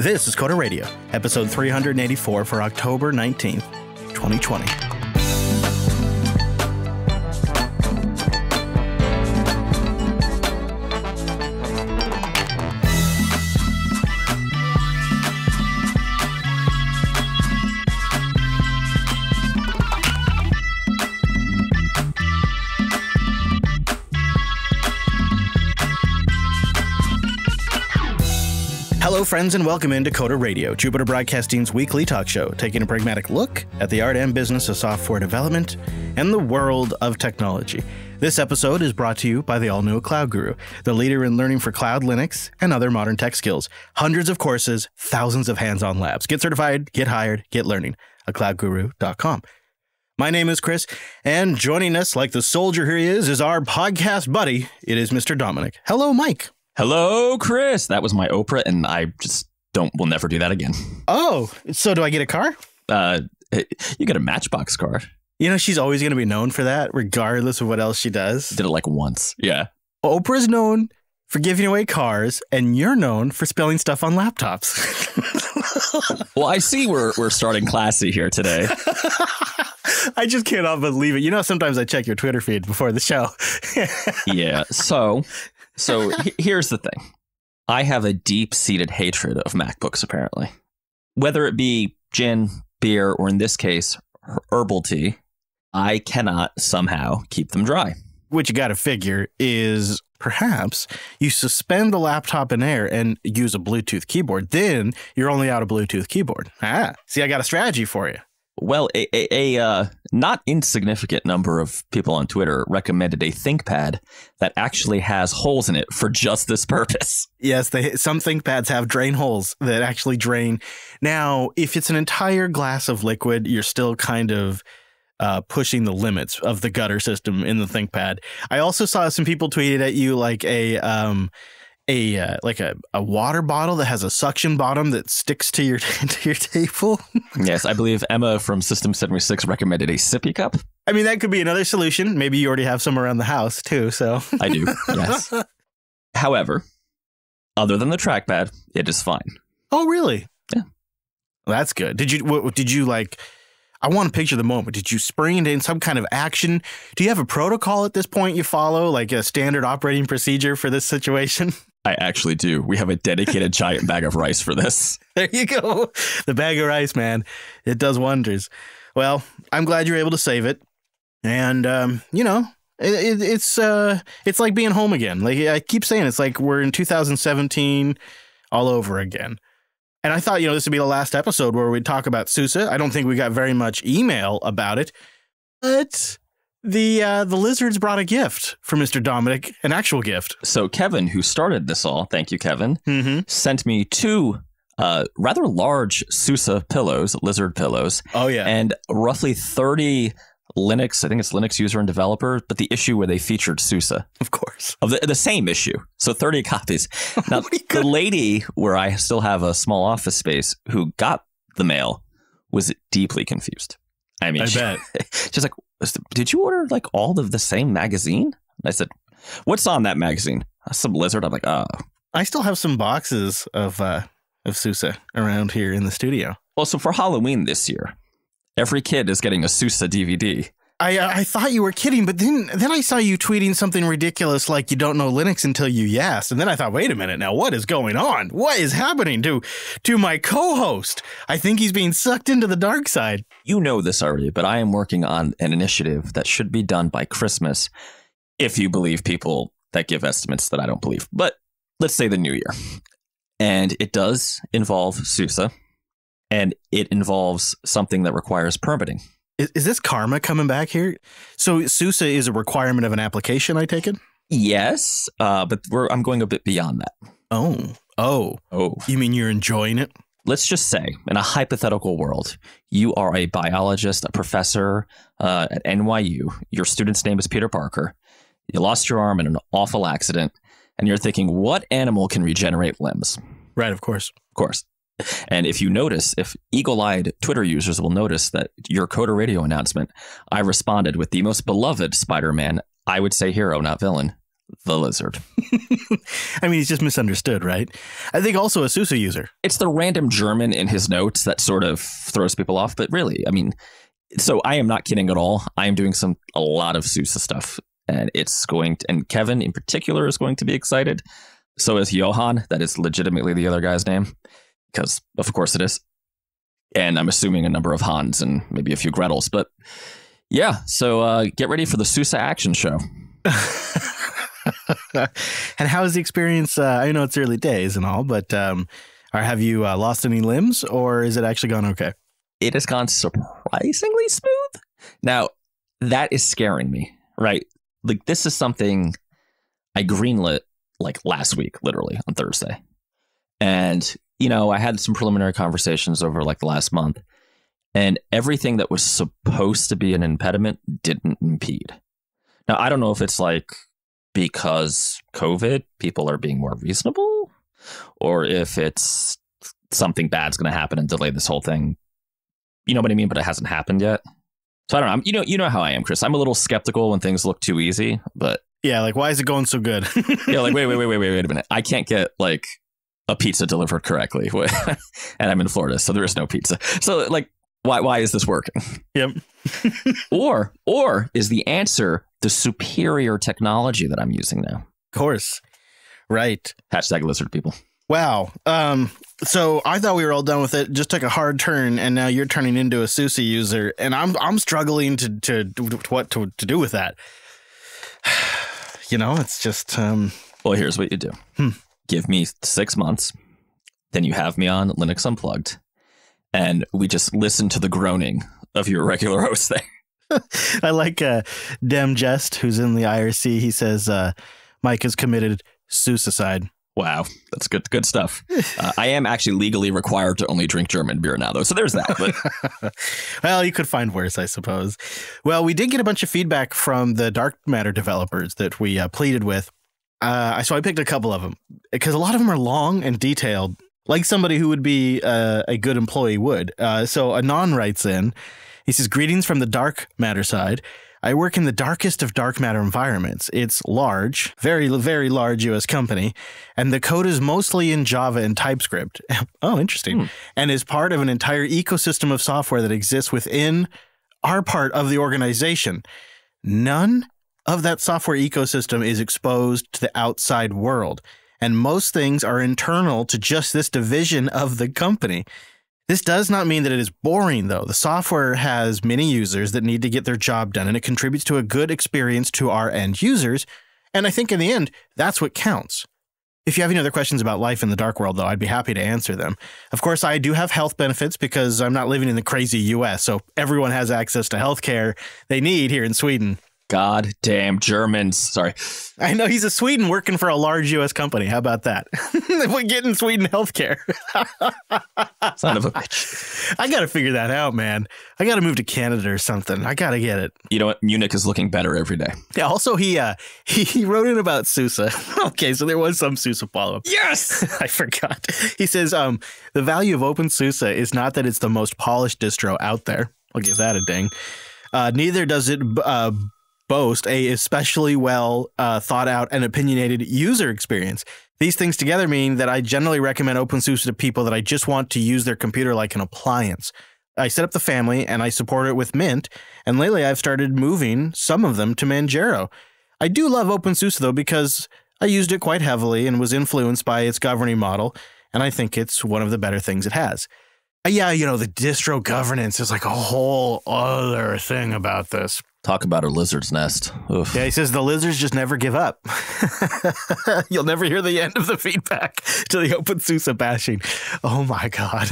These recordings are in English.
This is Coda Radio, episode 384 for October 19th, 2020. friends, and welcome in Dakota Radio, Jupiter Broadcasting's weekly talk show, taking a pragmatic look at the art and business of software development and the world of technology. This episode is brought to you by the all new Cloud Guru, the leader in learning for cloud, Linux, and other modern tech skills. Hundreds of courses, thousands of hands on labs. Get certified, get hired, get learning at cloudguru.com. My name is Chris, and joining us, like the soldier he is, is our podcast buddy. It is Mr. Dominic. Hello, Mike. Hello, Chris. That was my Oprah, and I just don't. We'll never do that again. Oh, so do I get a car? Uh, eh, you get a Matchbox car. You know, she's always going to be known for that, regardless of what else she does. Did it like once. Yeah. Oprah's known for giving away cars, and you're known for spilling stuff on laptops. well, I see we're, we're starting classy here today. I just cannot believe it. You know, sometimes I check your Twitter feed before the show. yeah. So so here's the thing I have a deep seated hatred of MacBooks, apparently. Whether it be gin, beer, or in this case, herbal tea, I cannot somehow keep them dry. What you got to figure is perhaps you suspend the laptop in air and use a Bluetooth keyboard. Then you're only out a Bluetooth keyboard. Ah, see, I got a strategy for you. Well, a, a, a uh, not insignificant number of people on Twitter recommended a ThinkPad that actually has holes in it for just this purpose. Yes, they, some ThinkPads have drain holes that actually drain. Now, if it's an entire glass of liquid, you're still kind of uh, pushing the limits of the gutter system in the ThinkPad. I also saw some people tweeted at you like a. Um, a uh, like a, a water bottle that has a suction bottom that sticks to your to your table. yes, I believe Emma from System seventy six recommended a sippy cup. I mean, that could be another solution. Maybe you already have some around the house too. So I do. Yes. However, other than the trackpad, it is fine. Oh, really? Yeah. that's good. Did you? What, did you like? I want to picture the moment. Did you spring it in some kind of action? Do you have a protocol at this point you follow, like a standard operating procedure for this situation? I actually do. We have a dedicated giant bag of rice for this. There you go. The bag of rice, man. It does wonders. Well, I'm glad you're able to save it. And, um, you know, it, it, it's uh, it's like being home again. Like I keep saying, it's like we're in 2017 all over again. And I thought, you know, this would be the last episode where we'd talk about Sousa. I don't think we got very much email about it, but the uh, the lizards brought a gift for Mr. Dominic, an actual gift. So Kevin, who started this all, thank you, Kevin, mm -hmm. sent me two uh, rather large Susa pillows, lizard pillows. Oh yeah, and roughly thirty Linux. I think it's Linux user and developer, but the issue where they featured Susa, of course, of the, the same issue. So thirty copies. Now oh the lady where I still have a small office space who got the mail was deeply confused. I mean, I she, bet. she's like, did you order like all of the same magazine? And I said, what's on that magazine? Uh, some lizard. I'm like, oh. I still have some boxes of uh, of Sousa around here in the studio. Well, so for Halloween this year, every kid is getting a Sousa DVD. I uh, I thought you were kidding, but then then I saw you tweeting something ridiculous like you don't know Linux until you yes, and then I thought, wait a minute, now what is going on? What is happening to to my co-host? I think he's being sucked into the dark side. You know this already, but I am working on an initiative that should be done by Christmas, if you believe people that give estimates that I don't believe. But let's say the new year, and it does involve SUSE, and it involves something that requires permitting is, is this karma coming back here? So Susa is a requirement of an application, I take it? Yes, uh, but I'm going a bit beyond that. Oh, oh, oh. You mean you're enjoying it? Let's just say, in a hypothetical world, you are a biologist, a professor uh, at NYU. Your student's name is Peter Parker. You lost your arm in an awful accident, and you're thinking, what animal can regenerate limbs? Right, of course. Of course. And if you notice, if eagle eyed Twitter users will notice that your Coda Radio announcement, I responded with the most beloved Spider Man, I would say hero, not villain, the lizard. I mean, he's just misunderstood, right? I think also a Susa user. It's the random German in his notes that sort of throws people off, but really, I mean, so I am not kidding at all. I am doing some a lot of Susa stuff, and it's going to, and Kevin in particular is going to be excited. So is Johan. That is legitimately the other guy's name because of course it is. And I'm assuming a number of Hans and maybe a few Gretels. But yeah, so uh, get ready for the Susa action show. and how is the experience? Uh, I know it's early days and all, but um, are, have you uh, lost any limbs or is it actually gone okay? It has gone surprisingly smooth. Now, that is scaring me, right? Like, this is something I greenlit like last week, literally on Thursday. And you know, I had some preliminary conversations over like the last month, and everything that was supposed to be an impediment didn't impede. Now, I don't know if it's like because COVID, people are being more reasonable, or if it's something bad's going to happen and delay this whole thing. You know what I mean? But it hasn't happened yet. So I don't know. I'm, you know, you know how I am, Chris. I'm a little skeptical when things look too easy, but yeah, like why is it going so good? yeah, like wait, wait, wait, wait, wait, wait a minute. I can't get like a pizza delivered correctly, and I'm in Florida, so there is no pizza. So like, why why is this working? Yep. or or is the answer the superior technology that I'm using now? Of course, right. Hashtag lizard people. Wow. Um, so I thought we were all done with it. Just took a hard turn, and now you're turning into a Susie user, and I'm I'm struggling to to, to what to, to do with that. you know, it's just. Um, well, here's what you do. Hmm give me six months, then you have me on Linux Unplugged, and we just listen to the groaning of your regular host there. I like uh, Dem Jest, who's in the IRC. He says uh, Mike has committed suicide. Wow, that's good good stuff. Uh, I am actually legally required to only drink German beer now, though, so there's that. well, you could find worse, I suppose. Well, we did get a bunch of feedback from the Dark Matter developers that we uh, pleaded with uh, so I picked a couple of them because a lot of them are long and detailed, like somebody who would be uh, a good employee would. Uh, so Anon writes in, he says, Greetings from the dark matter side. I work in the darkest of dark matter environments. It's large, very, very large US company, and the code is mostly in Java and TypeScript. oh, interesting. Hmm. And is part of an entire ecosystem of software that exists within our part of the organization. None of that software ecosystem is exposed to the outside world. And most things are internal to just this division of the company. This does not mean that it is boring, though. The software has many users that need to get their job done, and it contributes to a good experience to our end users. And I think in the end, that's what counts. If you have any other questions about life in the dark world, though, I'd be happy to answer them. Of course, I do have health benefits because I'm not living in the crazy US, so everyone has access to health care they need here in Sweden goddamn Germans. Sorry. I know he's a Sweden working for a large U.S. company. How about that? We're getting Sweden healthcare. Son of a bitch. I got to figure that out, man. I got to move to Canada or something. I got to get it. You know what? Munich is looking better every day. Yeah. Also, he uh, he, he wrote in about Sousa. okay, so there was some Sousa follow up. Yes, I forgot. He says um, the value of OpenSUSE is not that it's the most polished distro out there. I'll give that a ding. Uh, neither does it uh, boast a especially well uh, thought out and opinionated user experience. These things together mean that I generally recommend OpenSUSE to people that I just want to use their computer like an appliance. I set up the family and I support it with Mint, and lately I've started moving some of them to Manjaro. I do love OpenSUSE though because I used it quite heavily and was influenced by its governing model, and I think it's one of the better things it has. Uh, yeah, you know, the distro governance is like a whole other thing about this. Talk about a lizard's nest. Oof. Yeah, he says the lizards just never give up. You'll never hear the end of the feedback to the Sousa bashing. Oh my God.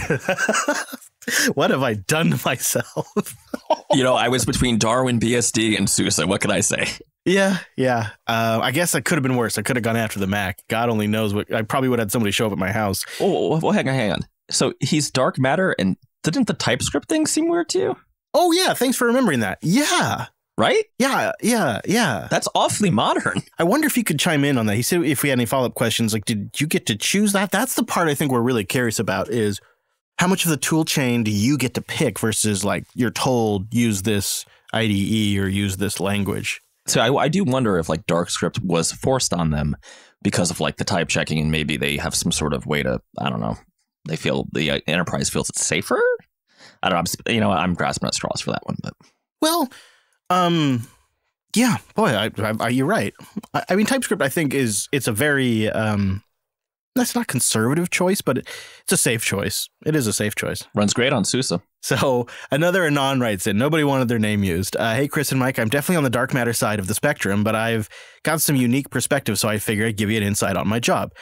what have I done to myself? you know, I was between Darwin BSD and Sousa. What can I say? Yeah, yeah. Uh, I guess I could have been worse. I could have gone after the Mac. God only knows what. I probably would have had somebody show up at my house. Oh, well, oh, oh, hang on, hang on. So he's dark matter, and didn't the TypeScript thing seem weird to you? Oh yeah, thanks for remembering that. Yeah, right? Yeah, yeah, yeah. That's awfully modern. I wonder if you could chime in on that. He said if we had any follow up questions, like, did you get to choose that? That's the part I think we're really curious about is how much of the tool chain do you get to pick versus like you're told use this IDE or use this language? So I, I do wonder if like DarkScript was forced on them because of like the type checking and maybe they have some sort of way to, I don't know, they feel the uh, enterprise feels it's safer. I don't know. I'm, you know, I'm grasping at straws for that one, but. Well, um, yeah, boy, I, I, you're right. I, I, mean, TypeScript, I think is it's a very um, that's not conservative choice, but it's a safe choice. It is a safe choice. Runs great on Sousa. So another anon writes in. Nobody wanted their name used. Uh, hey, Chris and Mike, I'm definitely on the dark matter side of the spectrum, but I've got some unique perspective, so I figure I'd give you an insight on my job.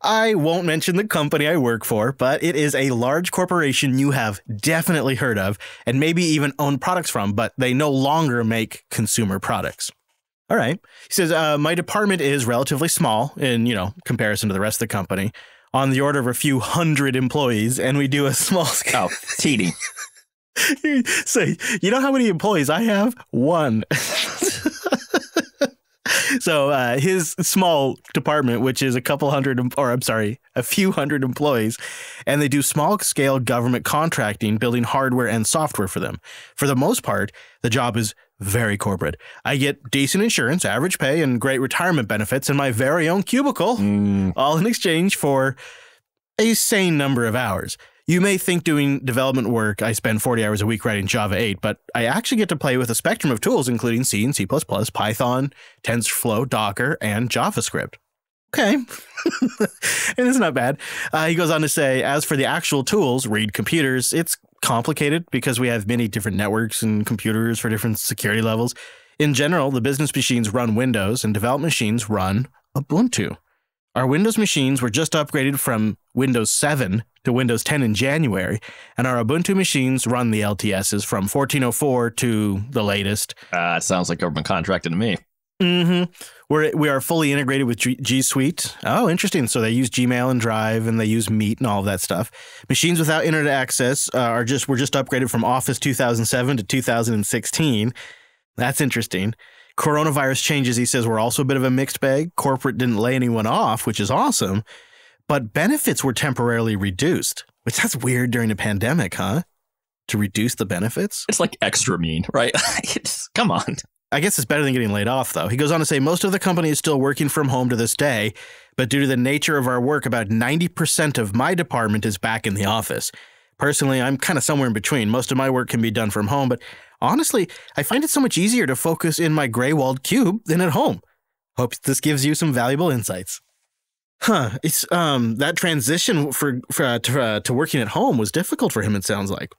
I won't mention the company I work for, but it is a large corporation you have definitely heard of and maybe even own products from, but they no longer make consumer products. All right. He says, uh, My department is relatively small in, you know, comparison to the rest of the company, on the order of a few hundred employees, and we do a small scale. Oh, Say, so, you know how many employees I have? One. so, uh, his small department, which is a couple hundred, or I'm sorry, a few hundred employees, and they do small scale government contracting, building hardware and software for them. For the most part, the job is very corporate. I get decent insurance, average pay, and great retirement benefits in my very own cubicle, mm. all in exchange for a sane number of hours. You may think doing development work, I spend 40 hours a week writing Java 8, but I actually get to play with a spectrum of tools, including C and C, Python, TensorFlow, Docker, and JavaScript. Okay. and it's not bad. Uh, he goes on to say, as for the actual tools, read computers, it's complicated because we have many different networks and computers for different security levels. In general, the business machines run Windows and development machines run Ubuntu. Our Windows machines were just upgraded from Windows 7 to Windows 10 in January, and our Ubuntu machines run the LTSs from 1404 to the latest. Uh, sounds like government contracting to me. Mm-hmm. We're we are fully integrated with G-, G, Suite. Oh, interesting. So they use Gmail and Drive, and they use Meet and all of that stuff. Machines without internet access uh, are just were just upgraded from Office 2007 to 2016. That's interesting. Coronavirus changes, he says, were also a bit of a mixed bag. Corporate didn't lay anyone off, which is awesome, but benefits were temporarily reduced, which that's weird during a pandemic, huh? To reduce the benefits? It's like extra mean, right? Come on. I guess it's better than getting laid off, though. He goes on to say most of the company is still working from home to this day, but due to the nature of our work, about 90% of my department is back in the office. Personally, I'm kind of somewhere in between. Most of my work can be done from home, but honestly, I find it so much easier to focus in my gray walled cube than at home. Hope this gives you some valuable insights. Huh, it's um that transition for, for uh, to, uh, to working at home was difficult for him it sounds like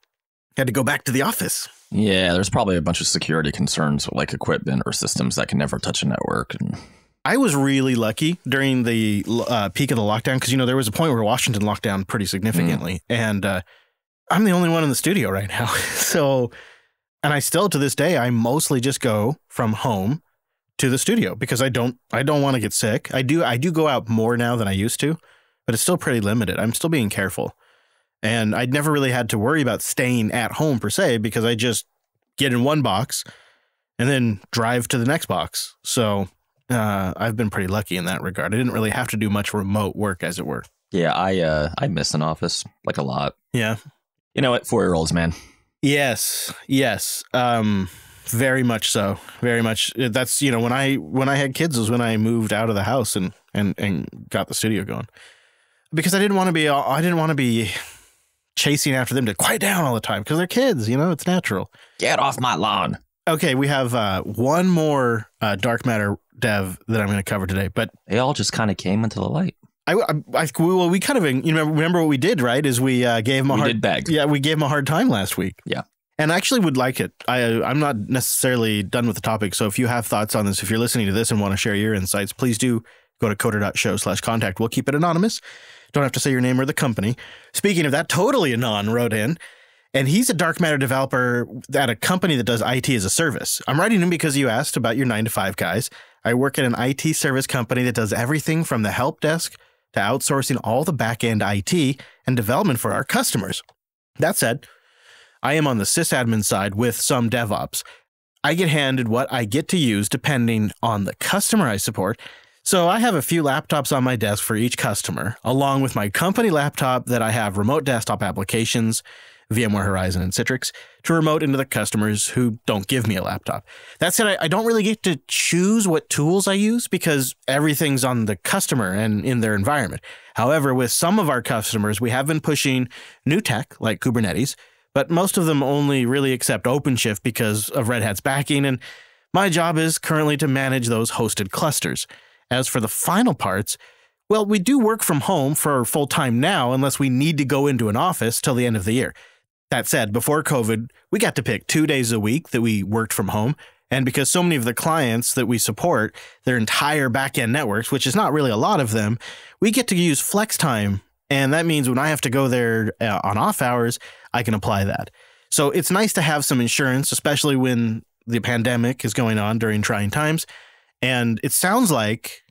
had to go back to the office. Yeah, there's probably a bunch of security concerns like equipment or systems that can never touch a network. And... I was really lucky during the uh, peak of the lockdown because, you know, there was a point where Washington locked down pretty significantly. Mm. And uh, I'm the only one in the studio right now. so, and I still to this day, I mostly just go from home to the studio because I don't I don't want to get sick. I do I do go out more now than I used to, but it's still pretty limited. I'm still being careful. And I'd never really had to worry about staying at home per se because I just get in one box and then drive to the next box. So uh, I've been pretty lucky in that regard. I didn't really have to do much remote work, as it were. Yeah, I uh, I miss an office like a lot. Yeah, you know what, four year olds, man. Yes, yes, um, very much so, very much. That's you know when I when I had kids was when I moved out of the house and and and got the studio going because I didn't want to be I didn't want to be chasing after them to quiet down all the time because they're kids, you know, it's natural. Get off my lawn. Okay, we have uh, one more uh, dark matter dev that I'm going to cover today, but they all just kind of came into the light. I, I, I, well, we kind of you know remember what we did, right? Is we uh, gave him a we hard did Yeah, we gave him a hard time last week. Yeah, and I actually would like it. I I'm not necessarily done with the topic, so if you have thoughts on this, if you're listening to this and want to share your insights, please do go to coder.show slash contact. We'll keep it anonymous. Don't have to say your name or the company. Speaking of that, totally Anon wrote in, and he's a dark matter developer at a company that does IT as a service. I'm writing him because you asked about your nine to five guys. I work at an IT service company that does everything from the help desk to outsourcing all the back end IT and development for our customers. That said, I am on the sysadmin side with some DevOps. I get handed what I get to use depending on the customer I support so I have a few laptops on my desk for each customer, along with my company laptop that I have remote desktop applications, VMware Horizon and Citrix, to remote into the customers who don't give me a laptop. That said, I, I don't really get to choose what tools I use because everything's on the customer and in their environment. However, with some of our customers, we have been pushing new tech like Kubernetes, but most of them only really accept OpenShift because of Red Hat's backing and my job is currently to manage those hosted clusters. As for the final parts, well, we do work from home for full time now unless we need to go into an office till the end of the year. That said, before COVID, we got to pick two days a week that we worked from home. And because so many of the clients that we support, their entire back end networks, which is not really a lot of them, we get to use flex time. And that means when I have to go there uh, on off hours, I can apply that. So it's nice to have some insurance, especially when the pandemic is going on during trying times. And it sounds like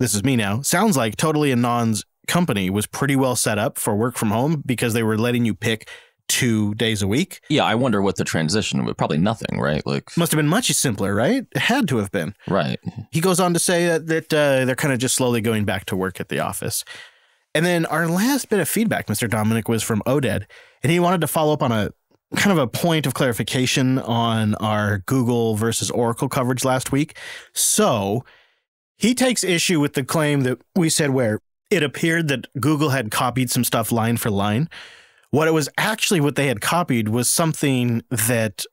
this is me now. Sounds like Totally a Non's company was pretty well set up for work from home because they were letting you pick two days a week. Yeah, I wonder what the transition would Probably nothing, right? Like must have been much simpler, right? It had to have been. Right. He goes on to say that, that uh, they're kind of just slowly going back to work at the office. And then our last bit of feedback, Mr. Dominic, was from Oded, and he wanted to follow up on a kind of a point of clarification on our Google versus Oracle coverage last week. So he takes issue with the claim that we said where it appeared that Google had copied some stuff line for line. What it was actually what they had copied was something that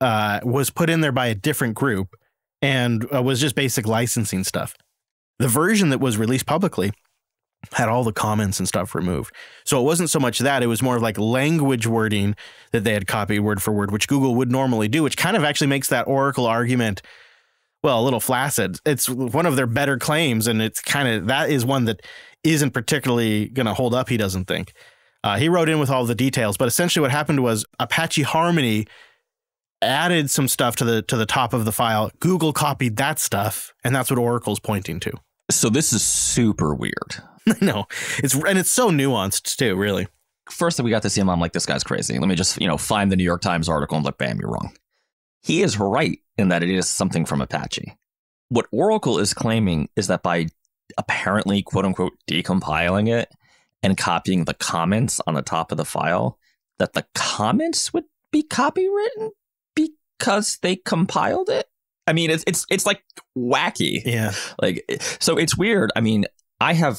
uh, was put in there by a different group and uh, was just basic licensing stuff. The version that was released publicly had all the comments and stuff removed. So it wasn't so much that, it was more of like language wording that they had copied word for word, which Google would normally do, which kind of actually makes that Oracle argument, well, a little flaccid. It's one of their better claims, and it's kind of that is one that isn't particularly going to hold up, he doesn't think. Uh, he wrote in with all the details, but essentially what happened was Apache Harmony added some stuff to the to the top of the file. Google copied that stuff, and that's what Oracle's pointing to. So this is super weird. no, it's and it's so nuanced too, really. First that we got to see him, I'm like, this guy's crazy. Let me just you know find the New York Times article and like, bam, you're wrong. He is right in that it is something from Apache. What Oracle is claiming is that by apparently quote unquote decompiling it and copying the comments on the top of the file, that the comments would be copywritten because they compiled it. I mean, it's it's it's like wacky. Yeah. Like so, it's weird. I mean, I have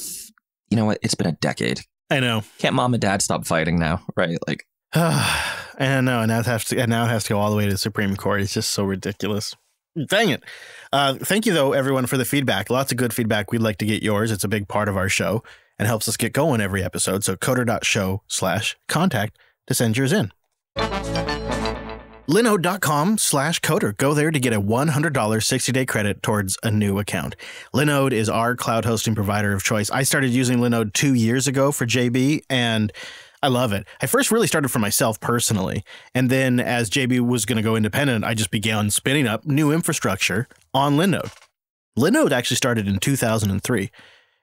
you know what? It's been a decade. I know. Can't mom and dad stop fighting now, right? Like, I know. And now it has to. And now it has to go all the way to the Supreme Court. It's just so ridiculous. Dang it. Uh, thank you, though, everyone, for the feedback. Lots of good feedback. We'd like to get yours. It's a big part of our show and helps us get going every episode. So coder.show slash contact to send yours in. Linode.com slash coder. Go there to get a $100 60-day credit towards a new account. Linode is our cloud hosting provider of choice. I started using Linode two years ago for JB, and I love it. I first really started for myself personally. And then as JB was going to go independent, I just began spinning up new infrastructure on Linode. Linode actually started in 2003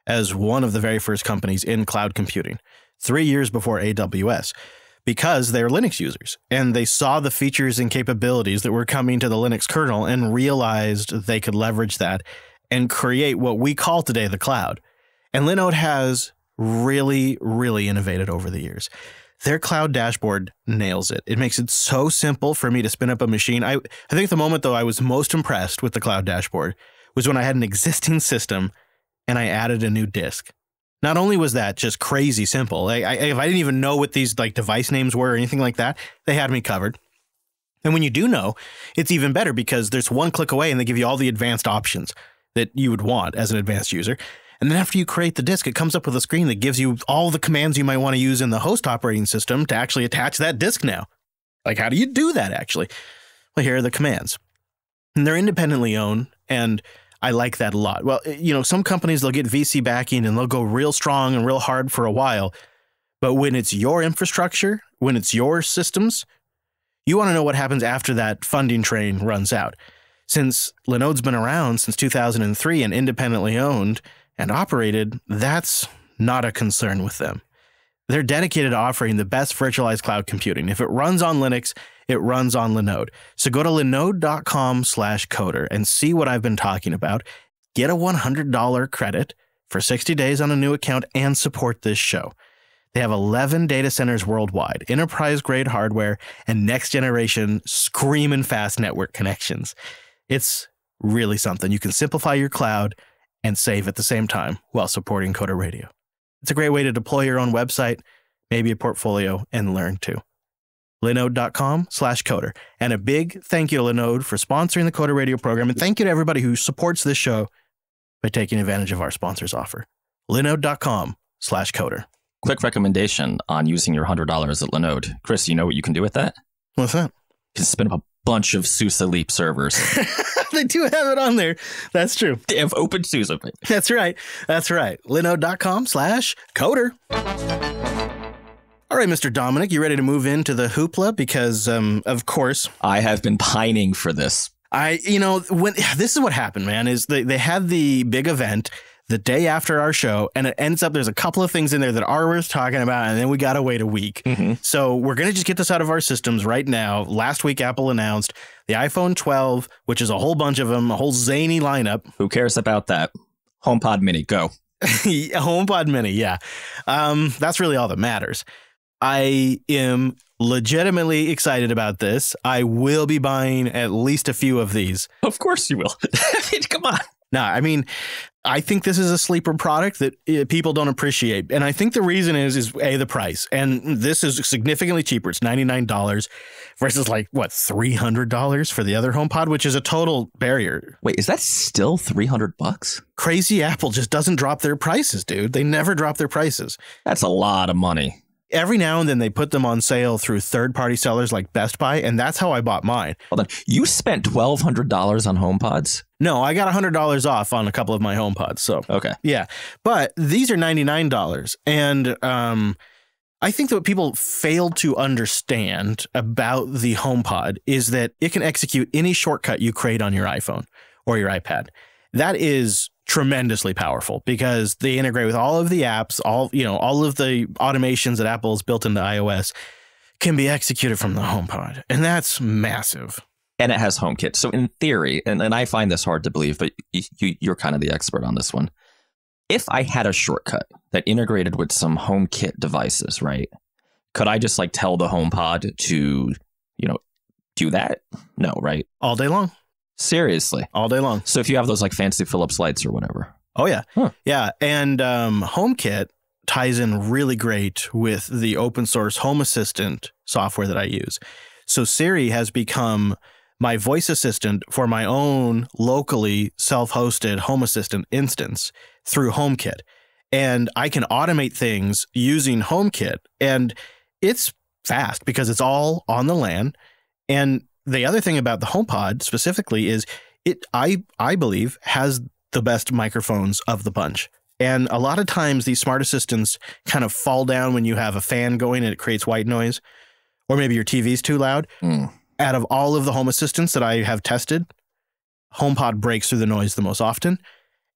as one of the very first companies in cloud computing, three years before AWS because they were Linux users and they saw the features and capabilities that were coming to the Linux kernel and realized they could leverage that and create what we call today the cloud. And Linode has really, really innovated over the years. Their cloud dashboard nails it. It makes it so simple for me to spin up a machine. I, I think the moment, though, I was most impressed with the cloud dashboard was when I had an existing system and I added a new disk. Not only was that just crazy simple, I, I, if I didn't even know what these like device names were or anything like that, they had me covered. And when you do know, it's even better because there's one click away and they give you all the advanced options that you would want as an advanced user. And then after you create the disk, it comes up with a screen that gives you all the commands you might want to use in the host operating system to actually attach that disk now. Like, how do you do that actually? Well, here are the commands. And they're independently owned and I like that a lot. Well, eh, you know, some companies they'll get VC backing and they'll go real strong and real hard for a while. But when it's your infrastructure, when it's your systems, you want to know what happens after that funding train runs out. Since Linode's been around since 2003 and independently owned and operated, that's not a concern with them. They're dedicated to offering the best virtualized cloud computing. If it runs on Linux, it runs on Linode. So go to linode.com slash coder and see what I've been talking about. Get a $100 credit for 60 days on a new account and support this show. They have 11 data centers worldwide, enterprise grade hardware, and next generation screaming fast network connections. It's really something. You can simplify your cloud and save at the same time while supporting Coder Radio. It's a great way to deploy your own website, maybe a portfolio, and learn too linode.com slash coder. And a big thank you to Linode for sponsoring the Coder Radio program. And thank you to everybody who supports this show by taking advantage of our sponsor's offer. linode.com slash coder. Quick recommendation on using your $100 at Linode. Chris, you know what you can do with that? What's that? You can spin up a bunch of SUSE Leap servers. they do have it on there. That's true. They have open SUSE. That's right. That's right. linode.com slash coder. All right, Mr. Dominic, you ready to move into the hoopla? Because, um, of course, I have been pining for this. I, you know, when this is what happened, man, is they, they had the big event the day after our show, and it ends up there's a couple of things in there that are worth talking about, and then we got to wait a week. Mm-hmm. So we're going to just get this out of our systems right now. Last week, Apple announced the iPhone 12, which is a whole bunch of them, a whole zany lineup. Who cares about that? HomePod Mini, go. HomePod Mini, yeah. Um, that's really all that matters. I am legitimately excited about this. I will be buying at least a few of these. Of course you will. Come on. No, I mean, I think this is a sleeper product that eh, people don't appreciate, and I think the reason is is a the price, and this is significantly cheaper. It's ninety nine dollars versus like what three hundred dollars for the other HomePod, which is a total barrier. Wait, is that still three hundred bucks? Crazy Apple just doesn't drop their prices, dude. They never drop their prices. That's a lot of money every now and then they put them on sale through third party sellers like Best Buy, and that's how I bought mine. Hold on. You spent twelve hundred dollars on HomePods? No, I got hundred dollars off on a couple of my HomePods. So Okay. Yeah. But these are ninety-nine dollars. And um I think that what people fail to understand about the HomePod is that it can execute any shortcut you create on your iPhone or your iPad. That is tremendously powerful because they integrate with all of the apps, all you know, all of the automations that Apple's built into iOS can be executed from the HomePod, and that's massive. And it has HomeKit. So in theory, and, and I find this hard to believe, but you, you're kind of the expert on this one. If I had a shortcut that integrated with some HomeKit devices, right? Could I just like tell the HomePod to, you know, do that? No, right? All day long. Seriously. All day long. So if you have those like fancy Phillips lights or whatever. Oh yeah. Huh. Yeah. And um, HomeKit ties in really great with the open source home assistant software that I use. So Siri has become my voice assistant for my own locally self-hosted home assistant instance through HomeKit. And I can automate things using HomeKit. And it's fast because it's all on the LAN. And the other thing about the HomePod specifically is it I I believe has the best microphones of the bunch. And a lot of times these smart assistants kind of fall down when you have a fan going and it creates white noise or maybe your TV's too loud. Mm. Out of all of the home assistants that I have tested, HomePod breaks through the noise the most often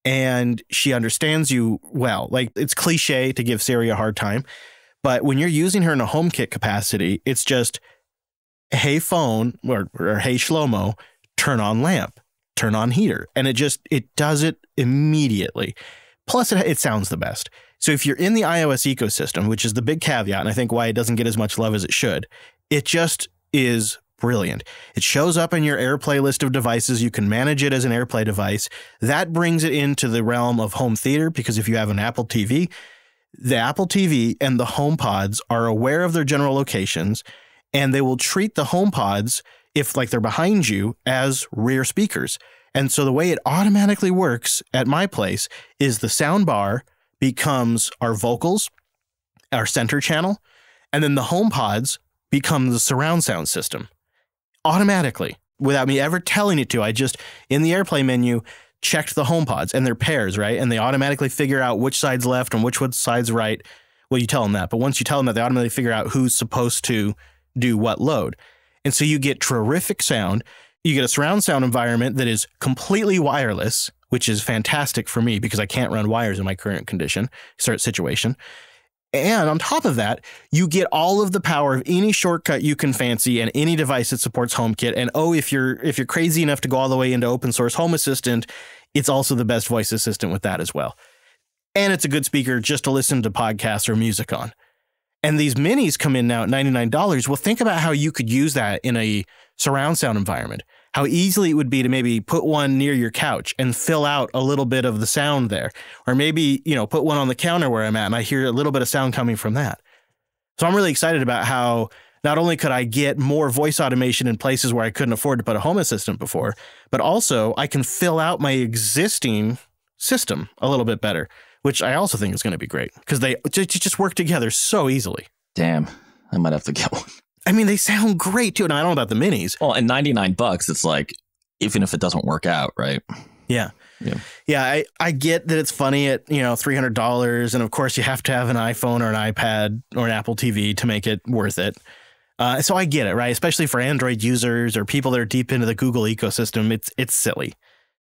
and she understands you well. Like it's cliche to give Siri a hard time, but when you're using her in a home kit capacity, it's just hey phone or, or hey Shlomo, turn on lamp, turn on heater. And it just, it does it immediately. Plus, it, it sounds the best. So if you're in the iOS ecosystem, which is the big caveat, and I think why it doesn't get as much love as it should, it just is brilliant. It shows up in your AirPlay list of devices. You can manage it as an AirPlay device. That brings it into the realm of home theater because if you have an Apple TV, the Apple TV and the HomePods are aware of their general locations and they will treat the home pods if like they're behind you as rear speakers and so the way it automatically works at my place is the sound bar becomes our vocals our center channel and then the home pods become the surround sound system automatically without me ever telling it to i just in the airplay menu checked the home pods and they're pairs right and they automatically figure out which side's left and which side's right well you tell them that but once you tell them that they automatically figure out who's supposed to do what load. And so you get terrific sound. You get a surround sound environment that is completely wireless, which is fantastic for me because I can't run wires in my current condition, Start situation. And on top of that, you get all of the power of any shortcut you can fancy and any device that supports HomeKit. And oh, if you're if you're crazy enough to go all the way into open source Home Assistant, it's also the best voice assistant with that as well. And it's a good speaker just to listen to podcasts or music on and these minis come in now at $99. Well, think about how you could use that in a surround sound environment. How easily it would be to maybe put one near your couch and fill out a little bit of the sound there. Or maybe, you know, put one on the counter where I'm at and I hear a little bit of sound coming from that. So I'm really excited about how not only could I get more voice automation in places where I couldn't afford to put a home assistant before, but also I can fill out my existing system a little bit better which I also think is going to be great because they just work together so easily. Damn, I might have to get one. I mean, they sound great too, and I don't know about the minis. Well, and ninety nine bucks, it's like even if it doesn't work out, right? Yeah. Yeah. yeah, I, I get that it's funny at you know three hundred dollars, and of course you have to have an iPhone or an iPad or an Apple TV to make it worth it. Uh, so I get it, right? Especially for Android users or people that are deep into the Google ecosystem, it's it's silly.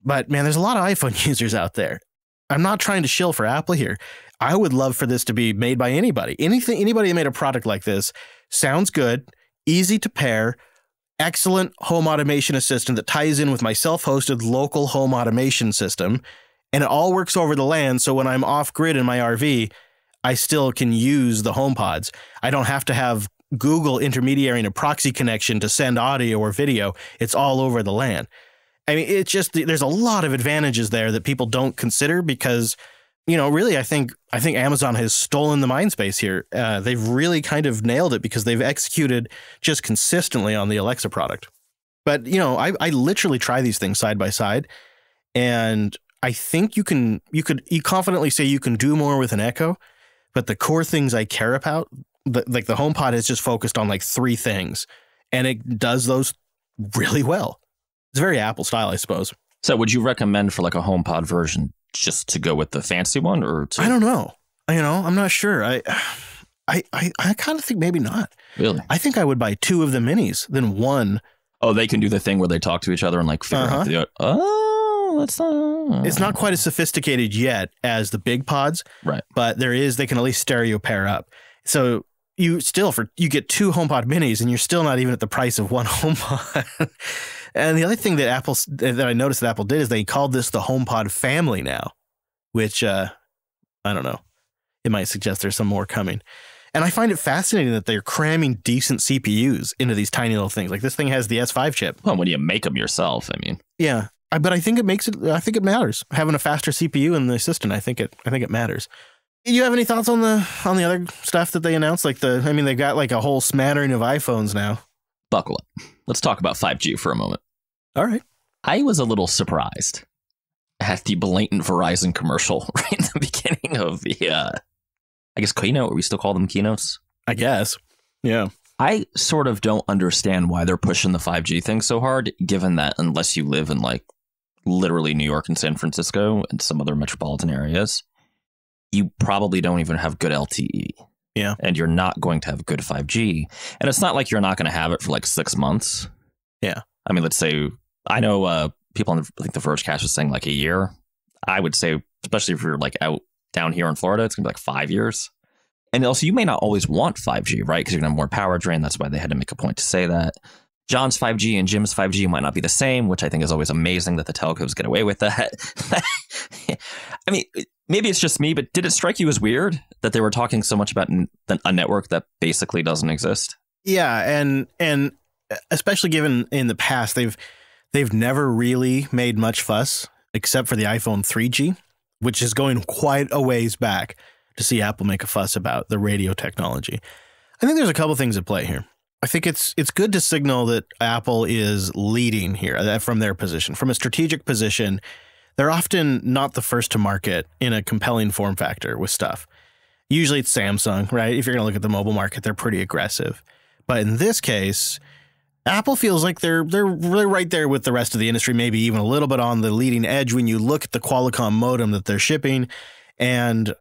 But man, there's a lot of iPhone users out there, I'm not trying to shill for Apple here. I would love for this to be made by anybody. Anything anybody that made a product like this sounds good, easy to pair, excellent home automation assistant that ties in with my self-hosted local home automation system, and it all works over the land so when I'm off grid in my RV, I still can use the home pods. I don't have to have Google intermediary and a proxy connection to send audio or video. It's all over the land. I mean, it's just there's a lot of advantages there that people don't consider because, you know, really, I think I think Amazon has stolen the mind space here. Uh, they've really kind of nailed it because they've executed just consistently on the Alexa product. But you know, I, I literally try these things side by side, and I think you can you could you confidently say you can do more with an Echo, but the core things I care about, the, like the HomePod, is just focused on like three things, and it does those really well. It's very Apple style, I suppose. So, would you recommend for like a HomePod version just to go with the fancy one, or to- I don't know. You know, I'm not sure. I, I, I, I kind of think maybe not. Really, I think I would buy two of the minis then one. Oh, they can do the thing where they talk to each other and like figure uh-huh. out the. Oh, that's not. Uh. It's not quite as sophisticated yet as the big pods, right? But there is they can at least stereo pair up. So you still for you get two HomePod minis and you're still not even at the price of one HomePod. And the other thing that Apple that I noticed that Apple did is they called this the HomePod family now, which uh, I don't know. It might suggest there's some more coming. And I find it fascinating that they're cramming decent CPUs into these tiny little things. Like this thing has the S5 chip. Well, when you make them yourself, I mean. Yeah, I, but I think it makes it. I think it matters having a faster CPU in the assistant. I think it. I think it matters. You have any thoughts on the on the other stuff that they announced? Like the, I mean, they've got like a whole smattering of iPhones now. Buckle up. Let's talk about 5G for a moment. All right. I was a little surprised at the blatant Verizon commercial right in the beginning of the, uh, I guess, keynote. Or we still call them keynotes. I guess. Yeah. I sort of don't understand why they're pushing the 5G thing so hard, given that unless you live in like literally New York and San Francisco and some other metropolitan areas, you probably don't even have good LTE. Yeah. And you're not going to have good 5G. And it's not like you're not going to have it for like six months. Yeah. I mean, let's say I know uh, people on I think the first Cash was saying like a year. I would say, especially if you're like out down here in Florida, it's gonna be like five years. And also, you may not always want 5G, right? Because you're gonna have more power drain. That's why they had to make a point to say that. John's 5G and Jim's 5G might not be the same, which I think is always amazing that the telcos get away with that. I mean, maybe it's just me, but did it strike you as weird that they were talking so much about a network that basically doesn't exist? Yeah, and and especially given in the past they've They've never really made much fuss, except for the iPhone 3G, which is going quite a ways back to see Apple make a fuss about the radio technology. I think there's a couple things at play here. I think it's it's good to signal that Apple is leading here uh, from their position, from a strategic position. They're often not the first to market in a compelling form factor with stuff. Usually it's Samsung, right? If you're going to look at the mobile market, they're pretty aggressive. But in this case, Apple feels like they're they're really right there with the rest of the industry, maybe even a little bit on the leading edge when you look at the Qualcomm modem that they're shipping and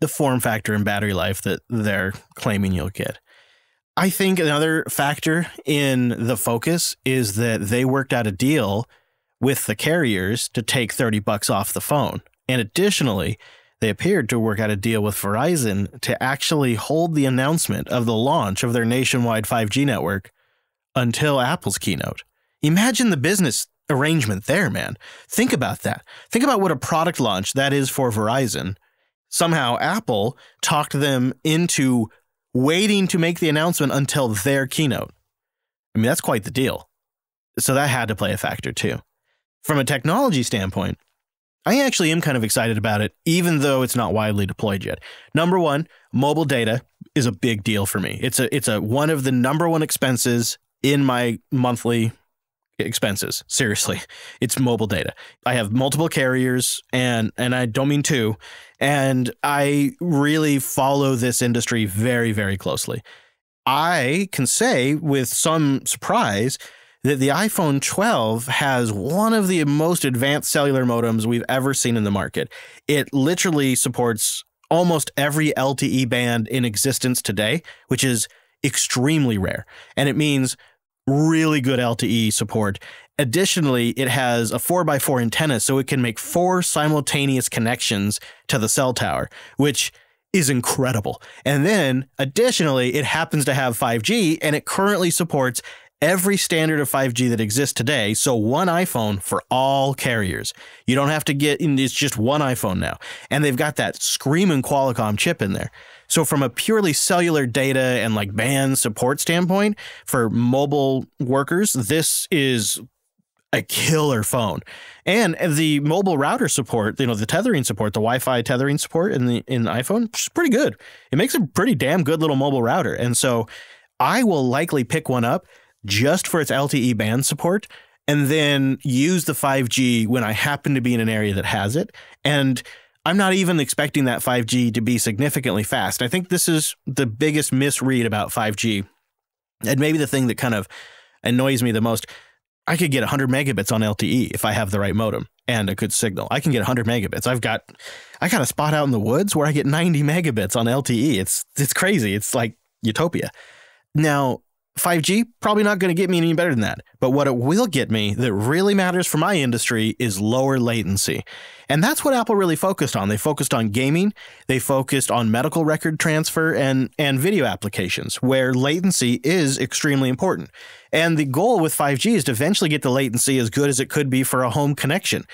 the form factor and battery life that they're claiming you'll get. I think another factor in the focus is that they worked out a deal with the carriers to take 30 bucks off the phone. And additionally, they appeared to work out a deal with Verizon to actually hold the announcement of the launch of their nationwide 5G network until Apple's keynote. Imagine the business arrangement there, man. Think about that. Think about what a product launch that is for Verizon. Somehow Apple talked them into waiting to make the announcement until their keynote. I mean, that's quite the deal. So that had to play a factor too. From a technology standpoint, I actually am kind of excited about it, even though it's not widely deployed yet. Number one, mobile data is a big deal for me. It's a it's a one of the number one expenses in my monthly expenses. Seriously, it's mobile data. I have multiple carriers and and I don't mean two, and I really follow this industry very very closely. I can say with some surprise that the iPhone 12 has one of the most advanced cellular modems we've ever seen in the market. It literally supports almost every LTE band in existence today, which is extremely rare. And it means really good LTE support. Additionally, it has a 4x4 antenna, so it can make four simultaneous connections to the cell tower, which is incredible. And then, additionally, it happens to have 5G and it currently supports every standard of 5G that exists today. So, one iPhone for all carriers. You don't have to get, it's just one iPhone now. And they've got that screaming Qualcomm chip in there. So from a purely cellular data and like band support standpoint for mobile workers, this is a killer phone. And the mobile router support, you know, the tethering support, the Wi-Fi tethering support in the in the iPhone, is pretty good. It makes a pretty damn good little mobile router. And so I will likely pick one up just for its LTE band support and then use the 5G when I happen to be in an area that has it. And I'm not even expecting that 5G to be significantly fast. I think this is the biggest misread about 5G. And maybe the thing that kind of annoys me the most. I could get 100 megabits on LTE if I have the right modem and a good signal. I can get 100 megabits. I've got I got a spot out in the woods where I get 90 megabits on LTE. It's it's crazy. It's like utopia. Now, 5G probably not going to get me any better than that. But what it will get me that really matters for my industry is lower latency. And that's what Apple really focused on. They focused on gaming, they focused on medical record transfer and and video applications where latency is extremely important. And the goal with 5G is to eventually get the latency as good as it could be for a home connection.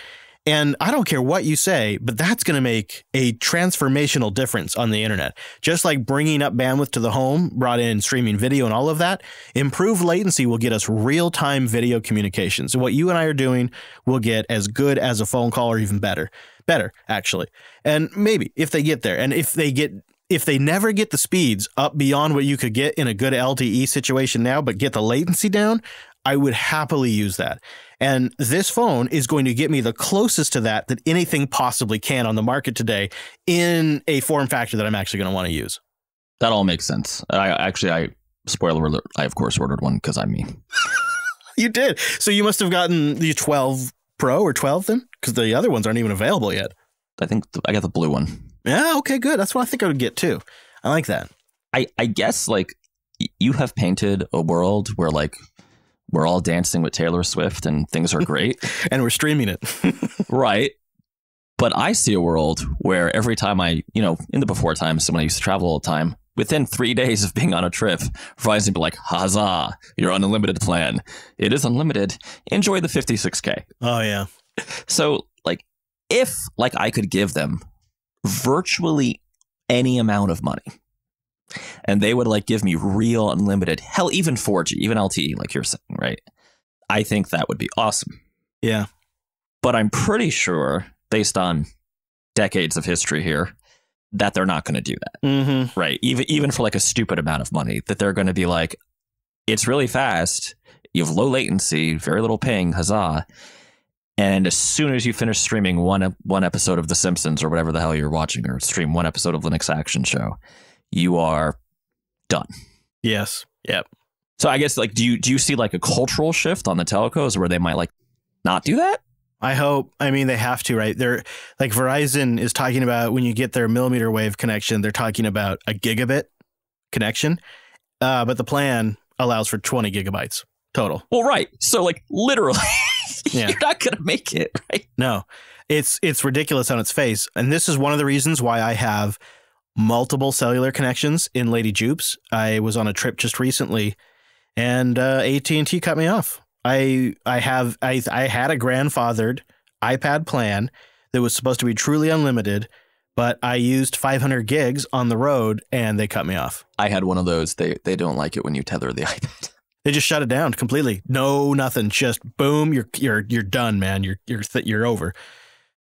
And I don't care what you say, but that's going to make a transformational difference on the internet. Just like bringing up bandwidth to the home brought in streaming video and all of that, improved latency will get us real time video communications. So what you and I are doing will get as good as a phone call or even better. Better, actually. And maybe if they get there and if they get if they never get the speeds up beyond what you could get in a good LTE situation now, but get the latency down, I would happily use that. And this phone is going to get me the closest to that that anything possibly can on the market today in a form factor that I'm actually going to want to use. That all makes sense. I actually, I spoiler alert, I of course ordered one because I'm me. you did. So you must have gotten the 12 Pro or 12 then, because the other ones aren't even available yet. I think the, I got the blue one. Yeah. Okay. Good. That's what I think I would get too. I like that. I I guess like you have painted a world where like we're all dancing with Taylor Swift and things are great. and we're streaming it. right. But I see a world where every time I, you know, in the before times when I used to travel all the time, within three days of being on a trip, Verizon would be like, huzzah, you're on unlimited plan. It is unlimited. Enjoy the 56K. Oh, yeah. So, like, if, like, I could give them virtually any amount of money, and they would like give me real unlimited, hell, even 4G, even LTE, like you're saying, right? I think that would be awesome. Yeah. But I'm pretty sure, based on decades of history here, that they're not going to do that. Mm-hmm. Right. Even, even for like a stupid amount of money, that they're going to be like, it's really fast. You have low latency, very little ping, huzzah. And as soon as you finish streaming one one episode of The Simpsons or whatever the hell you're watching, or stream one episode of Linux Action Show, you are done. Yes. Yep. So I guess like do you do you see like a cultural shift on the telcos where they might like not do that? I hope. I mean, they have to, right? They're like Verizon is talking about when you get their millimeter wave connection, they're talking about a gigabit connection, uh, but the plan allows for 20 gigabytes total. Well, right. So, like, literally, yeah. you're not going to make it, right? No, it's it's ridiculous on its face, and this is one of the reasons why I have multiple cellular connections in Lady Jupes. I was on a trip just recently, and uh, AT and T cut me off. I I have I I had a grandfathered iPad plan that was supposed to be truly unlimited, but I used 500 gigs on the road and they cut me off. I had one of those. They they don't like it when you tether the iPad. They just shut it down completely. No, nothing. Just boom. You're you're you're done, man. You're you're th- you're over.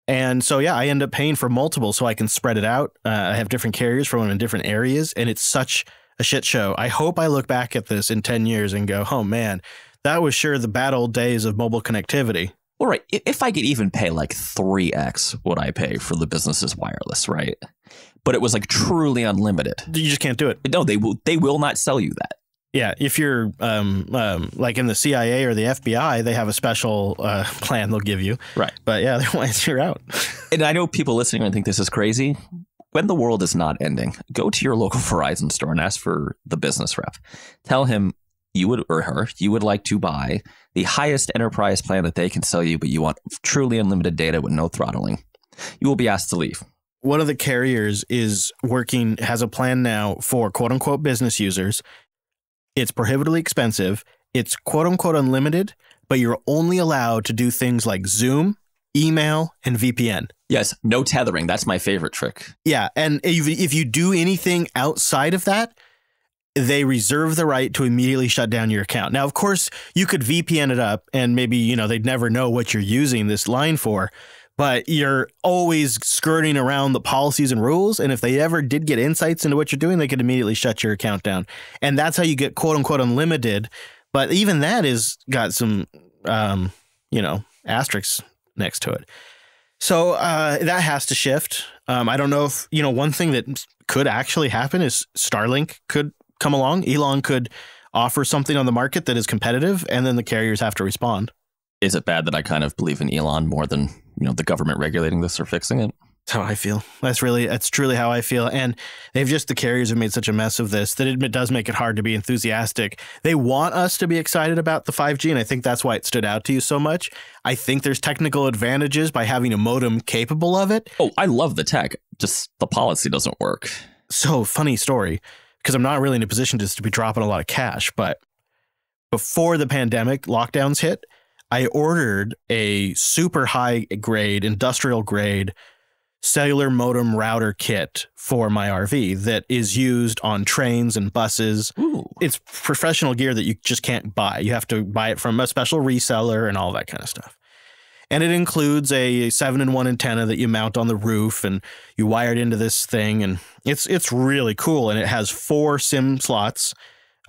And so, yeah, I end up paying for multiple so I can spread it out. Uh, I have different carriers for them in different areas, and it's such a shit show. I hope I look back at this in 10 years and go, oh man, that was sure the bad old days of mobile connectivity. Well, right. If I could even pay like 3x what I pay for the business's wireless, right? But it was like truly unlimited. You just can't do it. No, they will, they will not sell you that. Yeah, if you're um, um, like in the CIA or the FBI, they have a special uh, plan they'll give you. Right. But yeah, they want you out. and I know people listening and think this is crazy. When the world is not ending, go to your local Verizon store and ask for the business rep. Tell him you would or her you would like to buy the highest enterprise plan that they can sell you, but you want truly unlimited data with no throttling. You will be asked to leave one of the carriers is working has a plan now for quote unquote business users it's prohibitively expensive. It's quote unquote unlimited, but you're only allowed to do things like Zoom, email, and VPN. Yes, no tethering. That's my favorite trick. Yeah. And if, if you do anything outside of that, they reserve the right to immediately shut down your account. Now, of course, you could VPN it up and maybe, you know, they'd never know what you're using this line for but you're always skirting around the policies and rules. And if they ever did get insights into what you're doing, they could immediately shut your account down. And that's how you get quote unquote unlimited. But even that is got some, um, you know, asterisks next to it. So uh, that has to shift. Um, I don't know if, you know, one thing that could actually happen is Starlink could come along. Elon could offer something on the market that is competitive, and then the carriers have to respond. Is it bad that I kind of believe in Elon more than you know the government regulating this or fixing it. That's how I feel. That's really that's truly how I feel. And they've just the carriers have made such a mess of this that it does make it hard to be enthusiastic. They want us to be excited about the 5G, and I think that's why it stood out to you so much. I think there's technical advantages by having a modem capable of it. Oh, I love the tech. Just the policy doesn't work. So funny story, because I'm not really in a position just to be dropping a lot of cash, but before the pandemic lockdowns hit, I ordered a super high grade, industrial grade cellular modem router kit for my RV that is used on trains and buses. Ooh. It's professional gear that you just can't buy. You have to buy it from a special reseller and all that kind of stuff. And it includes a 7 in 1 antenna that you mount on the roof and you wire it into this thing and it's it's really cool and it has four SIM slots,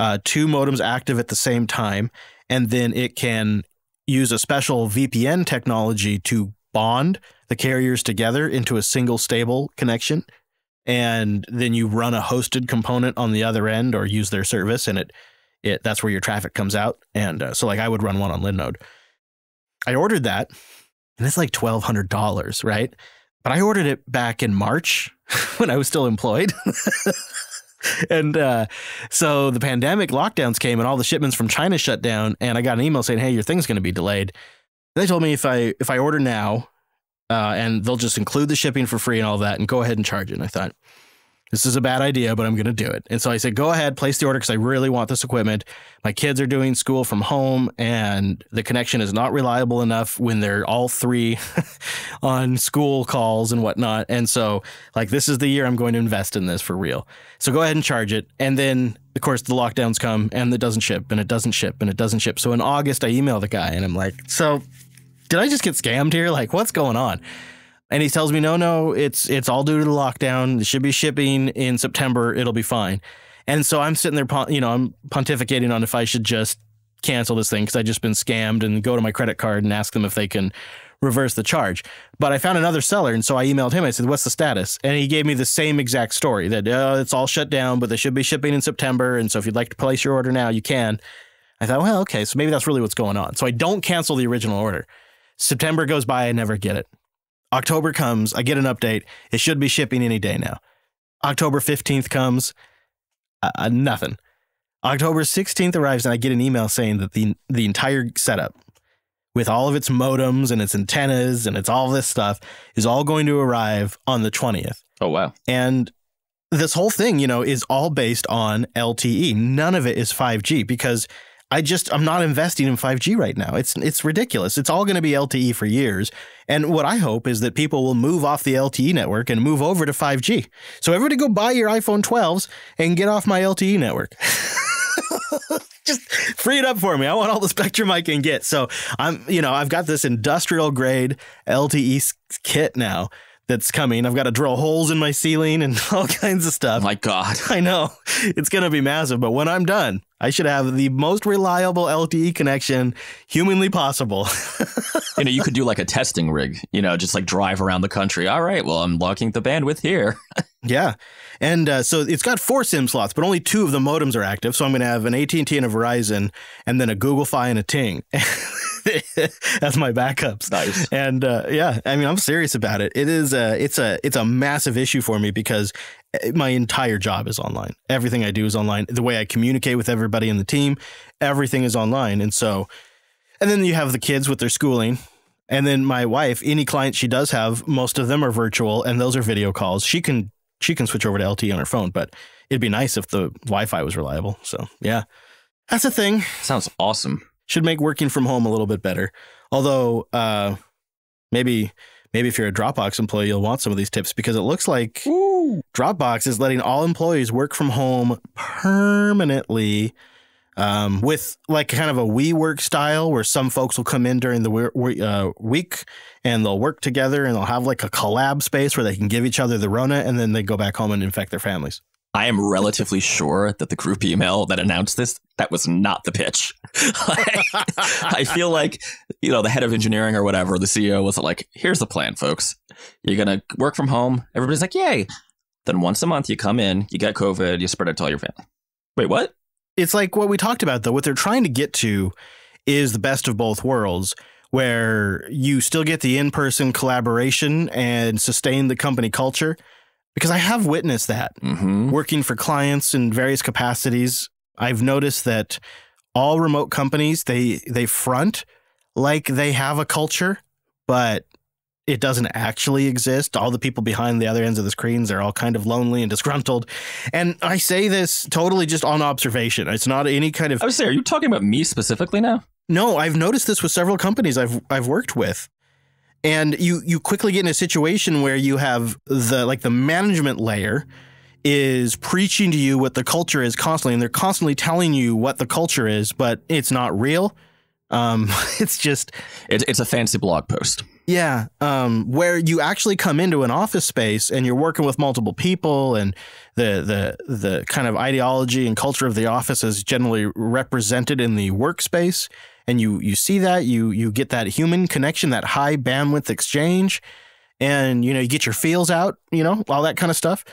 uh, two modems active at the same time and then it can use a special VPN technology to bond the carriers together into a single stable connection. And then you run a hosted component on the other end or use their service, and it, it that's where your traffic comes out. And uh, so, like, I would run one on Linode. I ordered that, and it's like twelve hundred dollars, right? But I ordered it back in March when I was still employed. and uh, so the pandemic lockdowns came and all the shipments from China shut down. And I got an email saying, "Hey, your thing's going to be delayed." They told me if I if I order now, uh, and they'll just include the shipping for free and all that, and go ahead and charge it. And I thought, this is a bad idea, but I'm going to do it. And so I said, go ahead, place the order because I really want this equipment. My kids are doing school from home, and the connection is not reliable enough when they're all three on school calls and whatnot. And so, like, this is the year I'm going to invest in this for real. So go ahead and charge it. And then, of course, the lockdowns come and it doesn't ship and it doesn't ship and it doesn't ship. So in August, I email the guy and I'm like, so did I just get scammed here? Like, what's going on? And he tells me, no, no, it's it's all due to the lockdown. It should be shipping in September. It'll be fine. And so I'm sitting there, you know, I'm pontificating on if I should just cancel this thing because I just been scammed and go to my credit card and ask them if they can reverse the charge. But I found another seller, and so I emailed him. I said, "What's the status?" And he gave me the same exact story that oh, it's all shut down, but they should be shipping in September. And so if you'd like to place your order now, you can. I thought, well, okay, so maybe that's really what's going on. So I don't cancel the original order. September goes by, I never get it. October comes, I get an update. It should be shipping any day now. October 15th comes, uh, nothing. October 16th arrives and I get an email saying that the the entire setup with all of its modems and its antennas and its all this stuff is all going to arrive on the 20th. Oh wow. And this whole thing, you know, is all based on LTE. None of it is 5G because I just I'm not investing in 5G right now. It's it's ridiculous. It's all going to be LTE for years. And what I hope is that people will move off the LTE network and move over to 5G. So everybody go buy your iPhone 12s and get off my LTE network. just free it up for me. I want all the spectrum I can get. So I'm you know, I've got this industrial grade LTE kit now that's coming. I've got to drill holes in my ceiling and all kinds of stuff. my God. I know. It's going to be massive, but when I'm done, I should have the most reliable LTE connection humanly possible. you know, you could do like a testing rig, you know, just like drive around the country. All right, well, I'm locking the bandwidth here. yeah. And uh, so it's got four SIM slots, but only two of the modems are active. So I'm going to have an AT&T and a Verizon and then a Google Fi and a Ting. as my backups. Nice. And uh, yeah, I mean, I'm serious about it. It is a, it's a, it's a massive issue for me because my entire job is online. Everything I do is online. The way I communicate with everybody in the team, everything is online. And so, and then you have the kids with their schooling. And then my wife, any client she does have, most of them are virtual and those are video calls. She can she can switch over to LTE on her phone, but it'd be nice if the Wi-Fi was reliable. So, yeah. That's a thing. Sounds awesome. Should make working from home a little bit better. Although uh maybe maybe if you're a Dropbox employee, you'll want some of these tips because it looks like Ooh. Dropbox is letting all employees work from home permanently. Um, with like kind of a we work style where some folks will come in during the we- uh, week and they'll work together and they'll have like a collab space where they can give each other the Rona and then they go back home and infect their families. I am relatively sure that the group email that announced this that was not the pitch. I feel like you know the head of engineering or whatever, the CEO was like, "Here's the plan, folks. You're gonna work from home." Everybody's like, "Yay!" Then once a month, you come in, you get COVID, you spread it to all your family. Wait, what? It's like what we talked about though. What they're trying to get to is the best of both worlds where you still get the in person collaboration and sustain the company culture, because I have witnessed that mm-hmm. working for clients in various capacities. I've noticed that all remote companies they they front like they have a culture, but it doesn't actually exist. All the people behind the other ends of the screens are all kind of lonely and disgruntled. And I say this totally just on observation. It's not any kind of. I was say, are you talking about me specifically now? No, I've noticed this with several companies I've I've worked with and you you quickly get in a situation where you have the like the management layer is preaching to you what the culture is constantly, and they're constantly telling you what the culture is, but it's not real. Um, it's just it's it's a fancy blog post. Yeah, um, where you actually come into an office space and you're working with multiple people, and the the the kind of ideology and culture of the office is generally represented in the workspace and you you see that you you get that human connection, that high bandwidth exchange, and you know you get your feels out, you know all that kind of stuff.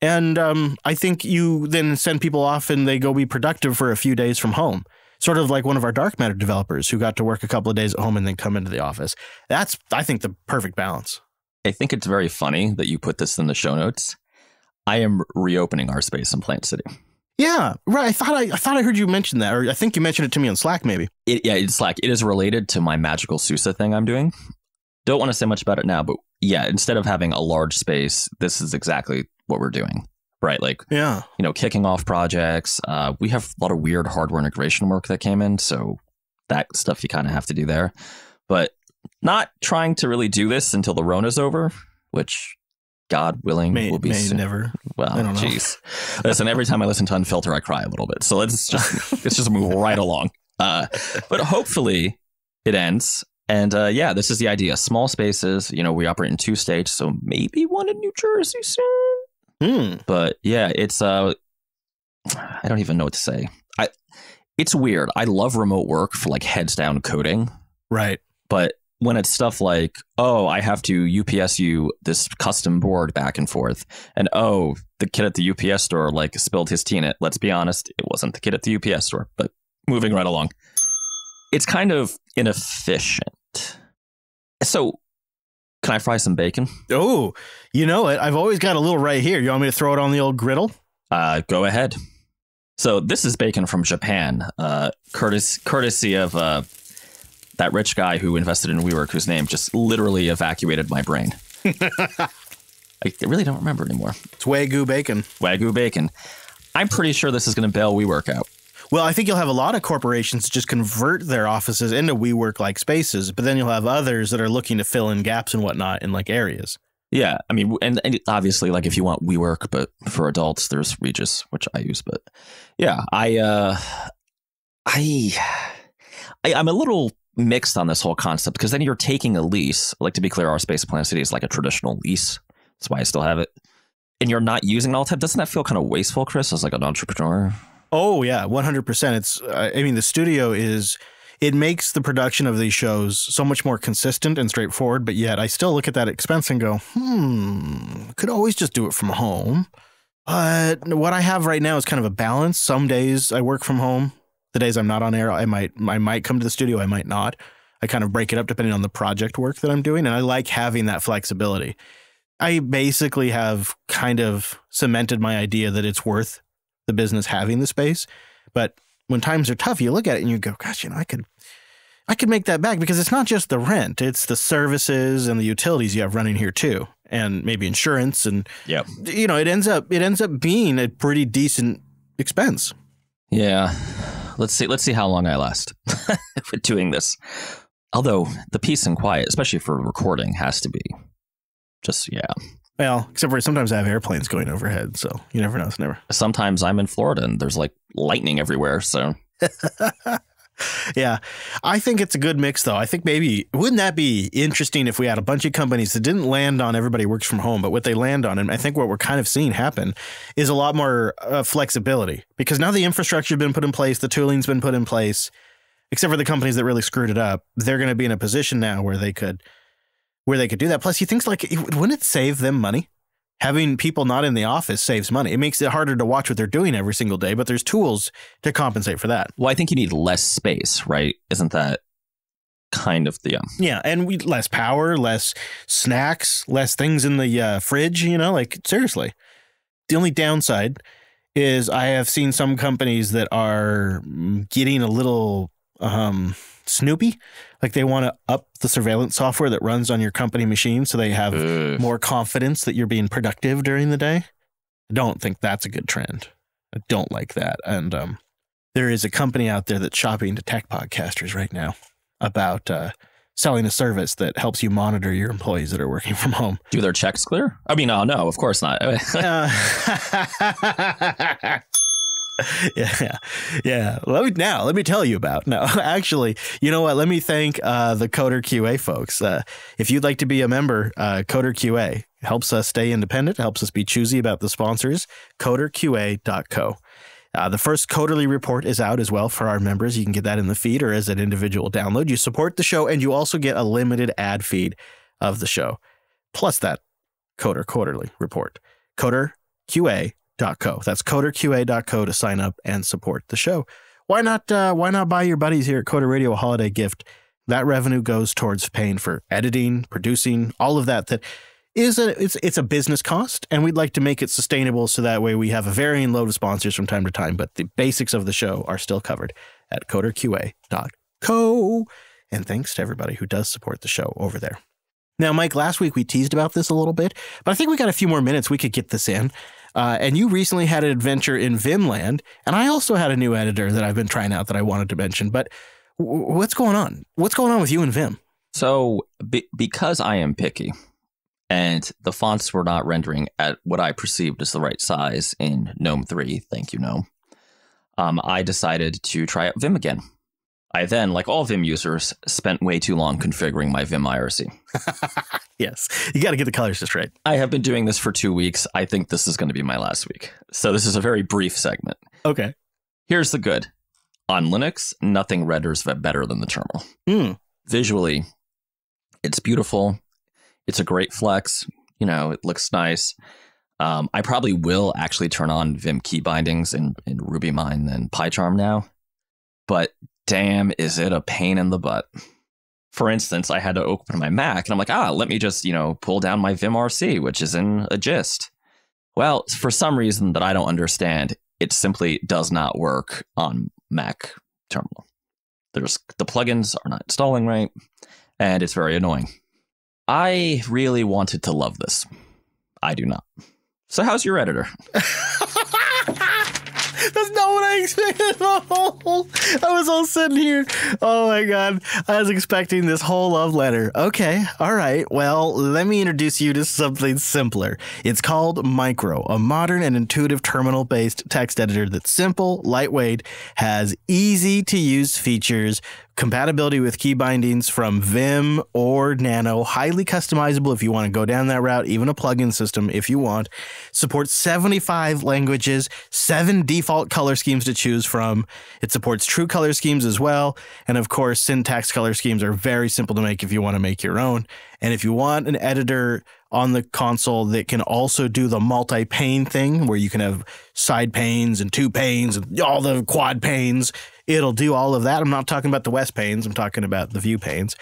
And um, I think you then send people off and they go be productive for a few days from home. Sort of like one of our dark matter developers who got to work a couple of days at home and then come into the office. That's I think the perfect balance. I think it's very funny that you put this in the show notes. I am reopening our space in Plant City. Yeah, right. I thought I, I thought I heard you mention that, or I think you mentioned it to me on Slack, maybe. It, yeah, it's Slack. It is related to my magical Sousa thing I'm doing. Don't want to say much about it now, but yeah, instead of having a large space, this is exactly what we're doing, right? Like, yeah, you know, kicking off projects. Uh, we have a lot of weird hardware integration work that came in, so that stuff you kind of have to do there. But not trying to really do this until the Rona's over, which God willing, may, will be may soon. never. Well, jeez. listen, every time I listen to Unfilter, I cry a little bit. So let's just let's just move right along. Uh, but hopefully, it ends. And uh, yeah, this is the idea: small spaces. You know, we operate in two states, so maybe one in New Jersey soon. Hmm. But yeah, it's uh, I don't even know what to say. I, it's weird. I love remote work for like heads down coding. Right. But when it's stuff like, oh, I have to UPS you this custom board back and forth, and oh, the kid at the UPS store like spilled his tea in it. Let's be honest, it wasn't the kid at the UPS store, but moving right along. It's kind of inefficient. So, can I fry some bacon? Oh, you know it. I've always got a little right here. You want me to throw it on the old griddle? Uh, go ahead. So this is bacon from Japan, uh, courtesy, courtesy of uh, that rich guy who invested in WeWork, whose name just literally evacuated my brain. I really don't remember anymore. It's Wagyu bacon. Wagyu bacon. I'm pretty sure this is going to bail WeWork out. Well, I think you'll have a lot of corporations just convert their offices into WeWork like spaces, but then you'll have others that are looking to fill in gaps and whatnot in like areas. Yeah, I mean, and, and, obviously, like if you want WeWork, but for adults, there's Regis, which I use. But yeah, I, uh, I, I, I'm a little mixed on this whole concept because then you're taking a lease. Like to be clear, our Space Planet City is like a traditional lease. That's why I still have it. And you're not using it all the time. Doesn't that feel kind of wasteful, Chris, as like an entrepreneur? Oh yeah, 100%. It's I mean the studio is it makes the production of these shows so much more consistent and straightforward, but yet I still look at that expense and go, "Hmm, could always just do it from home." But what I have right now is kind of a balance. Some days I work from home, the days I'm not on air, I might I might come to the studio, I might not. I kind of break it up depending on the project work that I'm doing, and I like having that flexibility. I basically have kind of cemented my idea that it's worth the business having the space, but when times are tough, you look at it and you go, "Gosh, you know, I could." I could make that back because it's not just the rent, it's the services and the utilities you have running here too and maybe insurance and yeah, you know, it ends up it ends up being a pretty decent expense. Yeah. Let's see. Let's see how long I last with doing this. Although the peace and quiet, especially for recording, has to be just yeah. Well, except for sometimes I have airplanes going overhead, so you never know. It's never. Sometimes I'm in Florida and there's like lightning everywhere, so yeah. I think it's a good mix, though. I think maybe, wouldn't that be interesting if we had a bunch of companies that didn't land on everybody works from home, but what they land on, and I think what we're kind of seeing happen is a lot more uh, flexibility because now the infrastructure has been put in place, the tooling's been put in place, except for the companies that really screwed it up. They're going to be in a position now where they could. Where they could do that. Plus, he thinks like, wouldn't it save them money? having people not in the office saves money. It makes it harder to watch what they're doing every single day, but there's tools to compensate for that. Well, I think you need less space, right? Isn't that kind of the um... yeah, and we less power, less snacks, less things in the uh, fridge. You know, like seriously, the only downside is I have seen some companies that are mm, getting a little um Snoopy. Like they want to up the surveillance software that runs on your company machine so they have Ugh. more confidence that you're being productive during the day. I don't think that's a good trend. I don't like that. And um, there is a company out there that's shopping to tech podcasters right now about uh, selling a service that helps you monitor your employees that are working from home. Do their checks clear? I mean, oh, no, of course not. uh, yeah, yeah. Let me now. Let me tell you about. No, actually, you know what? Let me thank uh, the Coder QA folks. Uh, if you'd like to be a member, uh, Coder QA helps us stay independent, helps us be choosy about the sponsors. CoderQA.co. Uh, the first quarterly report is out as well for our members. You can get that in the feed or as an individual download. You support the show, and you also get a limited ad feed of the show, plus that Coder quarterly report. Coder QA coderqa.co. That's coderqa.co to sign up and support the show. Why not uh, why not buy your buddies here at Coder Radio a holiday gift? That revenue goes towards paying for editing, producing, all of that that is a it's it's a business cost and we'd like to make it sustainable so that way we have a varying load of sponsors from time to time, but the basics of the show are still covered at coderqa.co. And thanks to everybody who does support the show over there. Now, Mike, last week we teased about this a little bit, but I think we got a few more minutes we could get this in. Uh, and you recently had an adventure in Vimland, and I also had a new editor that I've been trying out that I wanted to mention. But w- what's going on? What's going on with you and Vim? So, be- because I am picky, and the fonts were not rendering at what I perceived as the right size in GNOME 3. Thank you, GNOME. Um, I decided to try out Vim again I then, like all Vim users, spent way too long configuring my Vim IRC. yes, you got to get the colors just right. I have been doing this for two weeks. I think this is going to be my last week. So this is a very brief segment. Okay. Here's the good. On Linux, nothing renders better than the terminal. Mm. Visually, it's beautiful. It's a great flex. You know, it looks nice. Um, I probably will actually turn on Vim key bindings in, in Ruby Mine and PyCharm now. But damn, is it a pain in the butt. For instance, I had to open my Mac and I'm like, ah, let me just, you know, pull down my VimRC, which is in a gist. Well, for some reason that I don't understand, it simply does not work on Mac terminal. There's the plugins are not installing right, and it's very annoying. I really wanted to love this. I do not. So how's your editor? Expected the whole. I was all sitting here. Oh my god, I was expecting this whole love letter. Okay, all right. Well, let me introduce you to something simpler. It's called Micro, a modern and intuitive terminal-based text editor that's simple, lightweight, has easy-to-use features compatibility with key bindings from Vim or Nano, highly customizable if you want to go down that route, even a plugin system if you want. Supports 75 languages, seven default color schemes to choose from. It supports true color schemes as well. And of course, syntax color schemes are very simple to make if you want to make your own. And if you want an editor on the console that can also do the multi pane thing where you can have side panes and two panes and all the quad panes It'll do all of that. I'm not talking about the west panes. I'm talking about the view panes.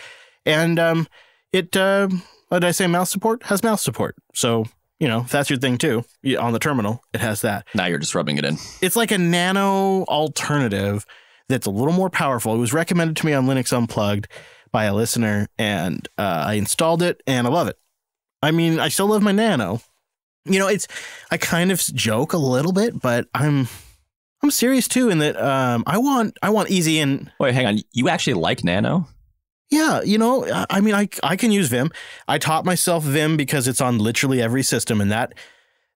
And um, it, uh, what did I say, mouse support? Has mouse support. So, you know, if that's your thing too, on the terminal, it has that. Now you're just rubbing it in. It's like a nano alternative that's a little more powerful. It was recommended to me on Linux Unplugged by a listener, and uh, I installed it, and I love it. I mean, I still love my Nano. You know, it's I kind of joke a little bit, but I'm I'm serious too in that um, I want I want easy and wait, hang on. You actually like Nano? Yeah, you know, I mean, I I can use Vim. I taught myself Vim because it's on literally every system, and that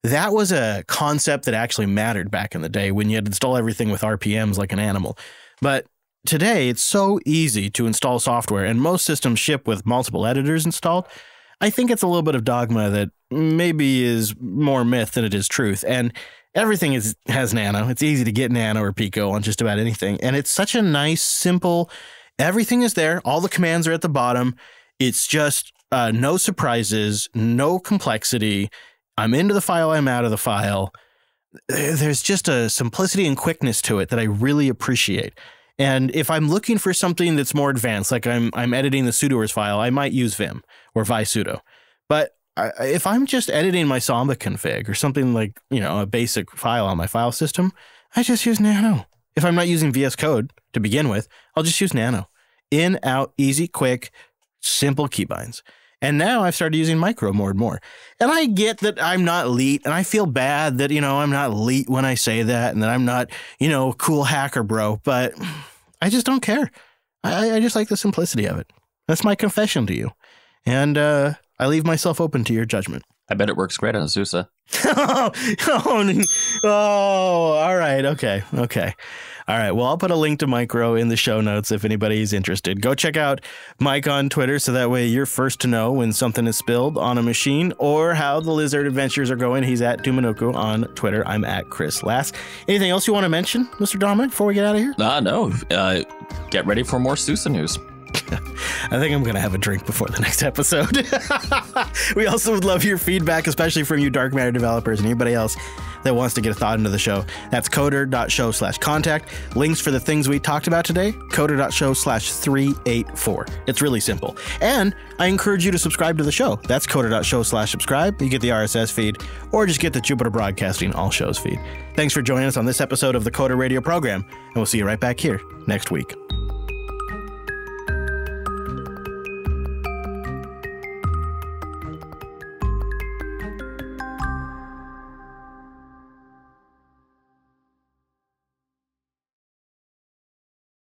that was a concept that actually mattered back in the day when you had to install everything with RPMs like an animal. But today, it's so easy to install software, and most systems ship with multiple editors installed. I think it's a little bit of dogma that maybe is more myth than it is truth, and everything is has nano. It's easy to get nano or pico on just about anything. And it's such a nice, simple, everything is there. All the commands are at the bottom. It's just uh, no surprises, no complexity. I'm into the file, I'm out of the file. There's just a simplicity and quickness to it that I really appreciate. And if I'm looking for something that's more advanced, like I'm I'm editing the sudoers file, I might use Vim or visudo. But I, if I'm just editing my Samba config or something like, you know, a basic file on my file system, I just use Nano. If I'm not using VS Code to begin with, I'll just use Nano. In, out, easy, quick, simple keybinds. And now I've started using micro more and more. And I get that I'm not leet, and I feel bad that, you know, I'm not leet when I say that and that I'm not, you know, cool hacker bro, but I just don't care. I, I just like the simplicity of it. That's my confession to you. And uh, I leave myself open to your judgment. I bet it works great on Azusa. oh, oh, oh, all right. Okay. Okay. All right. Well, I'll put a link to Micro in the show notes if anybody's interested. Go check out Mike on Twitter so that way you're first to know when something is spilled on a machine or how the lizard adventures are going. He's at Dumanoku on Twitter. I'm at Chris Lass. Anything else you want to mention, Mr. Dominic, before we get out of here? Uh, no. Uh, get ready for more Sousa news. I think I'm going to have a drink before the next episode. we also would love your feedback, especially from you dark matter developers and anybody else that wants to get a thought into the show. That's coder.show slash contact. Links for the things we talked about today, coder.show slash 384. It's really simple. And I encourage you to subscribe to the show. That's coder.show slash subscribe. You get the RSS feed or just get the Jupiter Broadcasting All Shows feed. Thanks for joining us on this episode of the Coder Radio program, and we'll see you right back here next week.